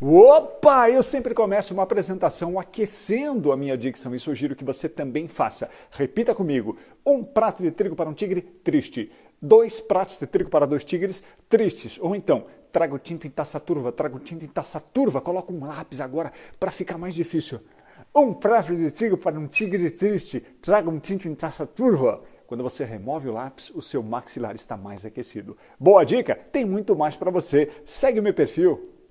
Opa! Eu sempre começo uma apresentação aquecendo a minha dicção e sugiro que você também faça. Repita comigo: um prato de trigo para um tigre, triste. Dois pratos de trigo para dois tigres, tristes. Ou então, trago tinta em taça turva, trago tinta em taça turva. Coloca um lápis agora para ficar mais difícil. Um prato de trigo para um tigre triste, trago um tinta em taça turva. Quando você remove o lápis, o seu maxilar está mais aquecido. Boa dica! Tem muito mais para você. Segue o meu perfil.